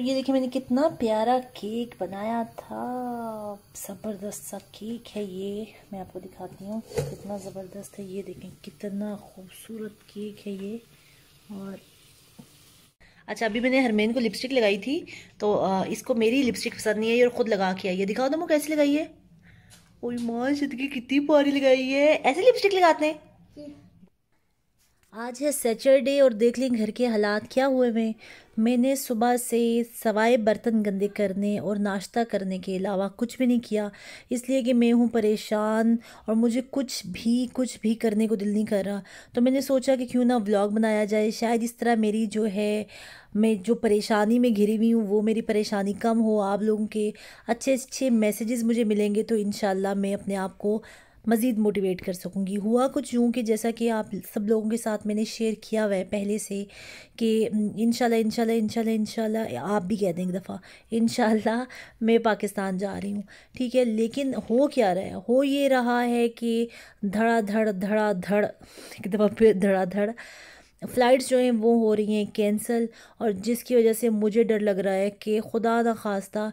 ये देखिए मैंने कितना प्यारा केक बनाया था ज़बरदस्त सा केक है ये मैं आपको दिखाती हूँ कितना ज़बरदस्त है ये देखें कितना खूबसूरत केक है ये और अच्छा अभी मैंने हरमेन को लिपस्टिक लगाई थी तो इसको मेरी लिपस्टिक पसंद नहीं आई और ख़ुद लगा के आई है दिखाओ तुम कैसे लगाई है ओ माँ जिंदगी कितनी प्यारी लगाई है ऐसे लिपस्टिक लगाते हैं आज है सैटरडे और देख लें घर के हालात क्या हुए हैं मैंने सुबह से सवाए बर्तन गंदे करने और नाश्ता करने के अलावा कुछ भी नहीं किया इसलिए कि मैं हूँ परेशान और मुझे कुछ भी कुछ भी करने को दिल नहीं कर रहा तो मैंने सोचा कि क्यों ना व्लॉग बनाया जाए शायद इस तरह मेरी जो है मैं जो परेशानी में घिरी हुई हूँ वो मेरी परेशानी कम हो आप लोगों के अच्छे अच्छे मैसेजेस मुझे मिलेंगे तो इन मैं अपने आप को मज़ीद मोटिवेट कर सकूँगी हुआ कुछ यूँ कि जैसा कि आप सब लोगों के साथ मैंने शेयर किया हुआ है पहले से कि इन शाला इन शाला आप भी कह दें एक दफ़ा इन मैं पाकिस्तान जा रही हूँ ठीक है लेकिन हो क्या रहा है हो ये रहा है कि धड़ा धड़ धड़ा धड़ एक दफ़ा फिर धड़ा धड़ फ़्लाइट्स जो हैं वो हो रही हैं कैंसल और जिसकी वजह से मुझे डर लग रहा है कि खुदा न खास्ता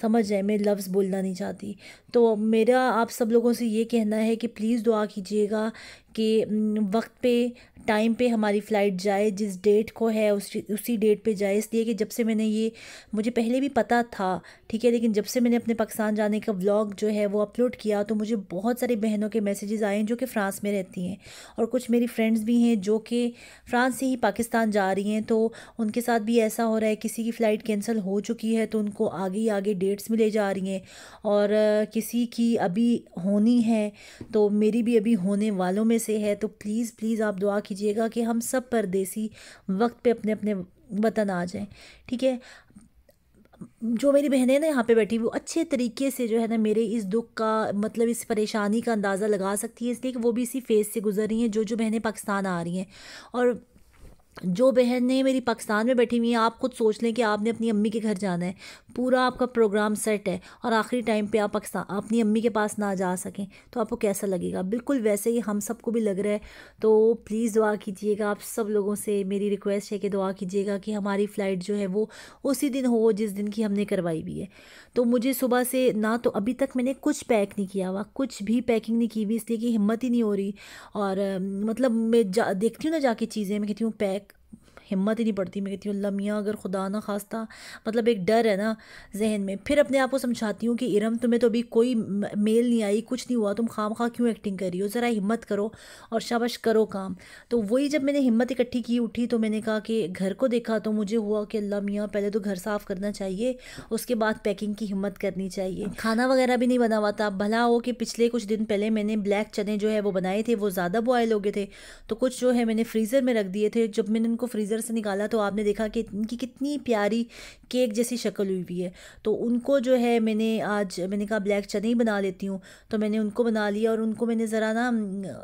समझ जाए मैं लफ्ज़ बोलना नहीं चाहती तो मेरा आप सब लोगों से ये कहना है कि प्लीज़ दुआ कीजिएगा कि वक्त पे टाइम पे हमारी फ़्लाइट जाए जिस डेट को है उस उसी डेट पे जाए इसलिए कि जब से मैंने ये मुझे पहले भी पता था ठीक है लेकिन जब से मैंने अपने पाकिस्तान जाने का व्लॉग जो है वो अपलोड किया तो मुझे बहुत सारी बहनों के मैसेजेस आए हैं जो कि फ़्रांस में रहती हैं और कुछ मेरी फ्रेंड्स भी हैं जो कि फ़्रांस से ही पाकिस्तान जा रही हैं तो उनके साथ भी ऐसा हो रहा है किसी की फ़्लाइट कैंसिल हो चुकी है तो उनको आगे ही आगे डेट्स मिले जा रही हैं और किसी की अभी होनी है तो मेरी भी अभी होने वालों में से है तो प्लीज़ प्लीज़ आप दुआ कीजिएगा कि हम सब परदेसी वक्त पे अपने अपने वतन आ जाएं ठीक है जो मेरी बहनें ना यहाँ पे बैठी वो अच्छे तरीके से जो है ना मेरे इस दुख का मतलब इस परेशानी का अंदाज़ा लगा सकती है इसलिए कि वो भी इसी फेज़ से गुजर रही हैं जो जो बहनें पाकिस्तान आ रही हैं और जो बहनें मेरी पाकिस्तान में बैठी हुई हैं आप खुद सोच लें कि आपने अपनी अम्मी के घर जाना है पूरा आपका प्रोग्राम सेट है और आखिरी टाइम पे आप पाकिस्तान अपनी अम्मी के पास ना जा सकें तो आपको कैसा लगेगा बिल्कुल वैसे ही हम सबको भी लग रहा है तो प्लीज़ दुआ कीजिएगा आप सब लोगों से मेरी रिक्वेस्ट है कि दुआ कीजिएगा कि हमारी फ़्लाइट जो है वो उसी दिन हो जिस दिन की हमने करवाई भी है तो मुझे सुबह से ना तो अभी तक मैंने कुछ पैक नहीं किया हुआ कुछ भी पैकिंग नहीं की हुई इसलिए कि हिम्मत ही नहीं हो रही और मतलब मैं देखती हूँ ना जाके चीज़ें मैं कहती हूँ पैक हिम्मत ही नहीं पड़ती मैं कहती हूँ अल्लाह मियाँ अगर खुदा ना खास्ता मतलब एक डर है ना जहन में फिर अपने आप को समझाती हूँ कि इरम तुम्हें तो अभी कोई मेल नहीं आई कुछ नहीं हुआ तुम खाम खा क्यों एक्टिंग कर रही हो ज़रा हिम्मत करो और शाबाश करो काम तो वही जब मैंने हिम्मत इकट्ठी की उठी तो मैंने कहा कि घर को देखा तो मुझे हुआ कि अल्लाह मियाँ पहले तो घर साफ़ करना चाहिए उसके बाद पैकिंग की हिम्मत करनी चाहिए खाना वगैरह भी नहीं बना हुआ था भला हो कि पिछले कुछ दिन पहले मैंने ब्लैक चने जो है वो बनाए थे वो ज़्यादा बॉयल हो गए थे तो कुछ जो है मैंने फ्रीज़र में रख दिए थे जब मैंने उनको फ्रीज़र से निकाला तो आपने देखा कि इनकी कितनी प्यारी केक जैसी शक्ल हुई हुई है तो उनको जो है मैंने आज मैंने कहा ब्लैक चने ही बना लेती हूँ तो मैंने उनको बना लिया और उनको मैंने ज़रा ना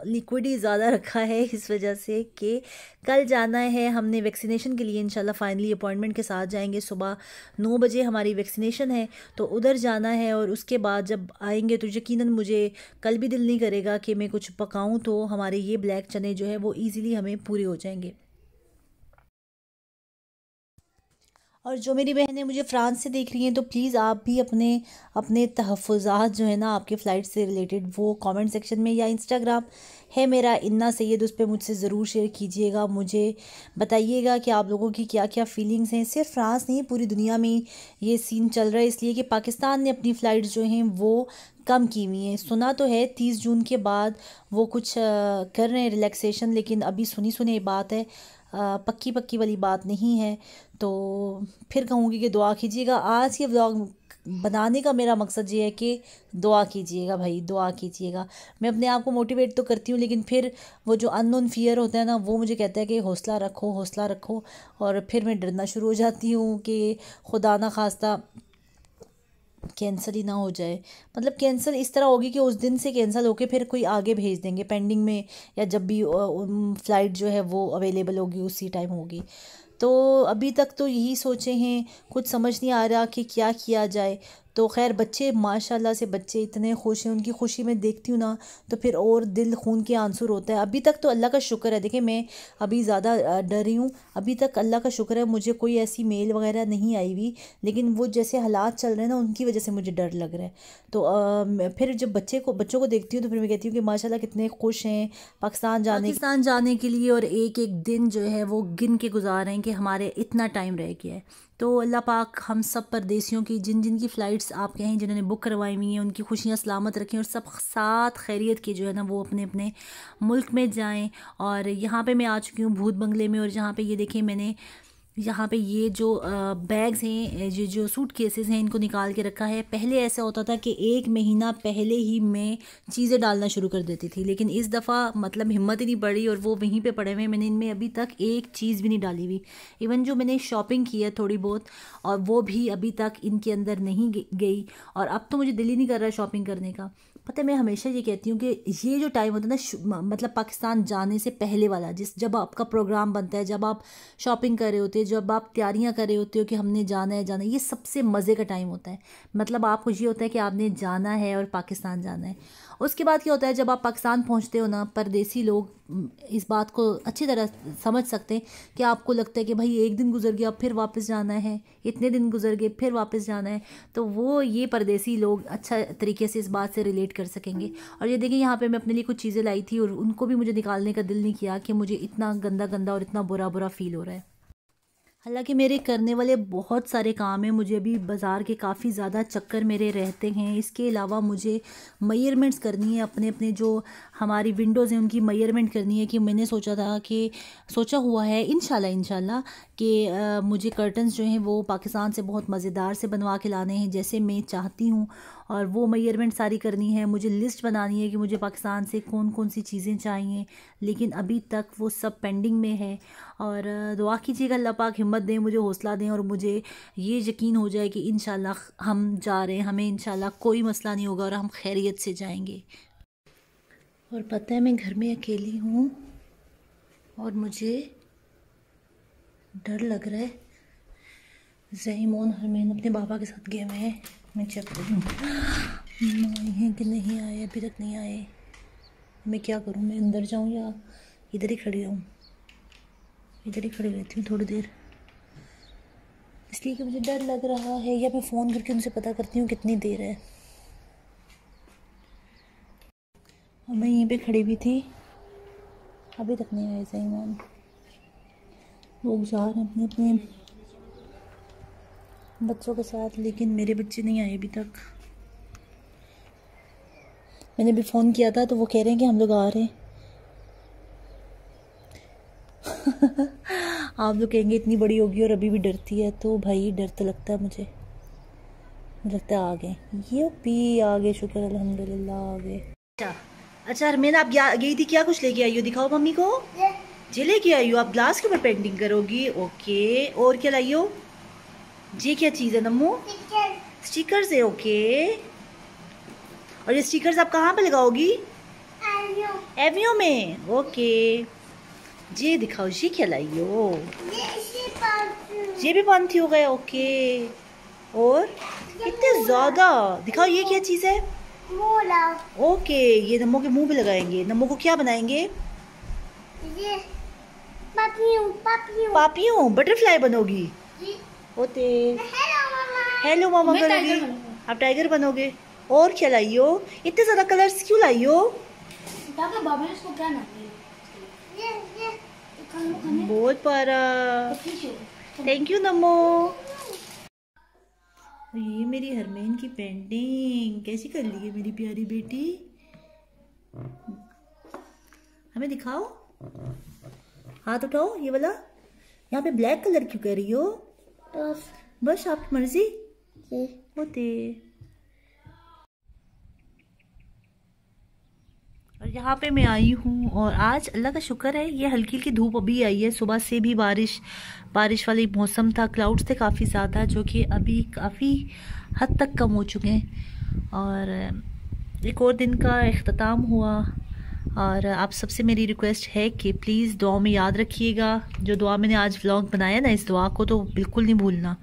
लिक्विड ही ज़्यादा रखा है इस वजह से कि कल जाना है हमने वैक्सीनेशन के लिए इनशाला फाइनली अपॉइंटमेंट के साथ जाएंगे सुबह नौ बजे हमारी वैक्सीनेशन है तो उधर जाना है और उसके बाद जब आएंगे तो यकीन मुझे कल भी दिल नहीं करेगा कि मैं कुछ पकाऊँ तो हमारे ये ब्लैक चने जो है वो ईज़िली हमें पूरे हो जाएंगे और जो मेरी बहनें मुझे फ़्रांस से देख रही हैं तो प्लीज़ आप भी अपने अपने तहफ़ात जो है ना आपके फ़्लाइट से रिलेटेड वो कमेंट सेक्शन में या इंस्टाग्राम है मेरा इन्ना सैद उस पर मुझसे ज़रूर शेयर कीजिएगा मुझे बताइएगा कि आप लोगों की क्या क्या फ़ीलिंग्स हैं सिर्फ फ्रांस नहीं पूरी दुनिया में ये सीन चल रहा है इसलिए कि पाकिस्तान ने अपनी फ़्लाइट जो हैं वो कम की हुई हैं सुना तो है तीस जून के बाद वो कुछ कर रहे हैं रिलैक्सेशन लेकिन अभी सुनी सुनी बात है पक्की पक्की वाली बात नहीं है तो फिर कहूँगी कि दुआ कीजिएगा आज के व्लॉग बनाने का मेरा मकसद ये है कि दुआ कीजिएगा भाई दुआ कीजिएगा मैं अपने आप को मोटिवेट तो करती हूँ लेकिन फिर वो जो अननोन फियर होता है ना वो मुझे कहता है कि हौसला रखो हौसला रखो और फिर मैं डरना शुरू हो जाती हूँ कि खुदा ना खास्ता कैंसिल ही ना हो जाए मतलब कैंसिल इस तरह होगी कि उस दिन से कैंसिल होके फिर कोई आगे भेज देंगे पेंडिंग में या जब भी फ़्लाइट जो है वो अवेलेबल होगी उसी टाइम होगी तो अभी तक तो यही सोचे हैं कुछ समझ नहीं आ रहा कि क्या किया जाए तो खैर बच्चे माशाल्लाह से बच्चे इतने खुश हैं उनकी खुशी में देखती हूँ ना तो फिर और दिल खून के आंसू होता है अभी तक तो अल्लाह का शुक्र है देखिए मैं अभी ज़्यादा डर रही हूँ अभी तक अल्लाह का शुक्र है मुझे कोई ऐसी मेल वगैरह नहीं आई हुई लेकिन वो जैसे हालात चल रहे हैं ना उनकी वजह से मुझे डर लग रहा है तो आ, फिर जब बच्चे को बच्चों को देखती हूँ तो फिर मैं कहती हूँ कि माशा कितने खुश हैं पाकिस्तान जाने पाकिस्तान जाने के लिए और एक एक दिन जो है वो गिन के गुजार रहे हैं कि हमारे इतना टाइम रह गया है तो अल्लाह पाक हम सब परदेसियों की जिन जिन की फ़्लाइट्स आप कहें जिन्होंने बुक करवाई हुई हैं उनकी खुशियाँ सलामत रखें और सब साथ खैरियत के जो है ना वो अपने अपने मुल्क में जाएं और यहाँ पे मैं आ चुकी हूँ भूत बंगले में और जहाँ पे ये देखें मैंने यहाँ पे ये जो बैग्स हैं ये जो सूट केसेस हैं इनको निकाल के रखा है पहले ऐसा होता था कि एक महीना पहले ही मैं चीज़ें डालना शुरू कर देती थी लेकिन इस दफ़ा मतलब हिम्मत ही नहीं बढ़ी और वो वहीं पे पड़े हुए मैंने इनमें अभी तक एक चीज़ भी नहीं डाली हुई इवन जो मैंने शॉपिंग की है थोड़ी बहुत और वो भी अभी तक इनके अंदर नहीं गई और अब तो मुझे दिल ही नहीं कर रहा शॉपिंग करने का पता है मैं हमेशा ये कहती हूँ कि ये जो टाइम होता है ना मतलब पाकिस्तान जाने से पहले वाला जिस जब आपका प्रोग्राम बनता है जब आप शॉपिंग कर रहे होते हो जब आप तैयारियाँ कर रहे होते हो कि हमने जाना है जाना है ये सबसे मज़े का टाइम होता है मतलब आपको ये होता है कि आपने जाना है और पाकिस्तान जाना है उसके बाद क्या होता है जब आप पाकिस्तान पहुँचते हो ना परदेसी लोग इस बात को अच्छी तरह समझ सकते हैं कि आपको लगता है कि भाई एक दिन गुजर गया फिर वापस जाना है इतने दिन गुजर गए फिर वापस जाना है तो वो ये परदेसी लोग अच्छा तरीके से इस बात से रिलेट कर सकेंगे और ये देखिए यहाँ पे मैं अपने लिए कुछ चीज़ें लाई थी और उनको भी मुझे निकालने का दिल नहीं किया कि मुझे इतना गंदा गंदा और इतना बुरा बुरा फील हो रहा है हालांकि मेरे करने वाले बहुत सारे काम हैं मुझे अभी बाज़ार के काफ़ी ज़्यादा चक्कर मेरे रहते हैं इसके अलावा मुझे मयरमेंट्स करनी है अपने अपने जो हमारी विंडोज़ हैं उनकी मयरमेंट करनी है कि मैंने सोचा था कि सोचा हुआ है इन शाला कि मुझे कर्टन्स जो हैं वो पाकिस्तान से बहुत मज़ेदार से बनवा के लाने हैं जैसे मैं चाहती हूँ और वो मैयरमेंट सारी करनी है मुझे लिस्ट बनानी है कि मुझे पाकिस्तान से कौन कौन सी चीज़ें चाहिए लेकिन अभी तक वो सब पेंडिंग में है और दुआ कीजिएगा अल्लाह पाक हिम्मत दें मुझे हौसला दें और मुझे ये यकीन हो जाए कि इन हम जा रहे हैं हमें इन कोई मसला नहीं होगा और हम खैरियत से जाएंगे और पता है मैं घर में अकेली हूँ और मुझे डर लग रहा है जहीमोन और मैंने अपने बाबा के साथ गए हुए हैं मैं चेक कर आए हैं कि नहीं आए अभी तक नहीं आए मैं क्या करूँ मैं अंदर जाऊँ या इधर ही खड़ी रहूँ इधर ही खड़ी रहती हूँ थोड़ी देर इसलिए कि मुझे डर लग रहा है या मैं फ़ोन करके उनसे पता करती हूँ कितनी देर है और मैं यहीं पे खड़ी भी थी अभी तक नहीं आए सही मैम लोग जा रहे हैं अपने अपने बच्चों के साथ लेकिन मेरे बच्चे नहीं आए अभी तक मैंने भी फ़ोन किया था तो वो कह रहे हैं कि हम लोग आ रहे हैं आप लोग कहेंगे इतनी बड़ी होगी और अभी भी डरती है तो भाई डर तो लगता है मुझे लगता है आ गए ये पी आ गए शुक्र अल्हम्दुलिल्लाह आ गए अच्छा अच्छा हरमेन आप गई थी क्या कुछ लेके आई हो दिखाओ मम्मी को जी लेके आई हो आप ग्लास के ऊपर पेंटिंग करोगी ओके और क्या लाइयो ये क्या चीज़ है नमू स्टिकर्स है ओके और ये स्टिकर्स आप कहाँ पे लगाओगी एवियो में ओके जी दिखाओ जी क्या लाइयो ये भी पानथी हो गए ओके और इतने ज़्यादा दिखाओ ये क्या चीज़ है ओके ये नमो के मुंह पे लगाएंगे नमो को क्या बनाएंगे ये पापियों बटरफ्लाई बनोगी होते हेलो मामा करोगी आप टाइगर बनोगे और क्या लाइयो इतने ज़्यादा कलर्स क्यों लाइयो बहुत प्यारा थैंक यू नमो ये मेरी हरमेन की पेंटिंग कैसी कर ली है मेरी प्यारी बेटी हमें दिखाओ हाथ उठाओ ये वाला यहाँ पे ब्लैक कलर क्यों कर रही हो बस बस आपकी मर्जी होते और यहाँ पे मैं आई हूँ और आज अल्लाह का शुक्र है ये हल्की हल्की धूप अभी आई है सुबह से भी बारिश बारिश वाली मौसम था क्लाउड्स थे काफ़ी ज़्यादा जो कि अभी काफ़ी हद तक कम हो चुके हैं और एक और दिन का अख्ताम हुआ और आप सबसे मेरी रिक्वेस्ट है कि प्लीज़ दुआ में याद रखिएगा जो दुआ मैंने आज व्लॉग बनाया ना इस दुआ को तो बिल्कुल नहीं भूलना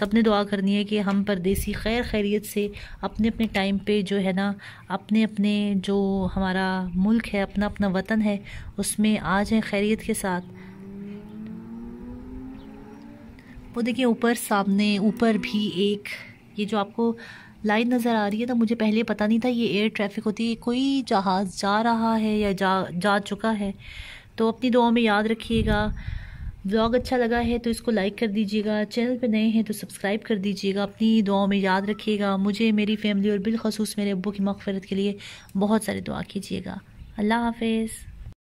सब ने दुआ करनी है कि हम परदेसी खैर खैरियत से अपने अपने टाइम पे जो है ना अपने अपने जो हमारा मुल्क है अपना अपना वतन है उसमें आ जाए खैरियत के साथ वो देखिए ऊपर सामने ऊपर भी एक ये जो आपको लाइन नज़र आ रही है तो मुझे पहले पता नहीं था ये एयर ट्रैफिक होती है कोई जहाज़ जा रहा है या जा जा चुका है तो अपनी दुआ में याद रखिएगा ब्लॉग अच्छा लगा है तो इसको लाइक कर दीजिएगा चैनल पे नए हैं तो सब्सक्राइब कर दीजिएगा अपनी दुआओं में याद रखिएगा मुझे मेरी फैमिली और बिलखसूस मेरे अबू की मकफरत के लिए बहुत सारी दुआ कीजिएगा अल्लाह हाफिज़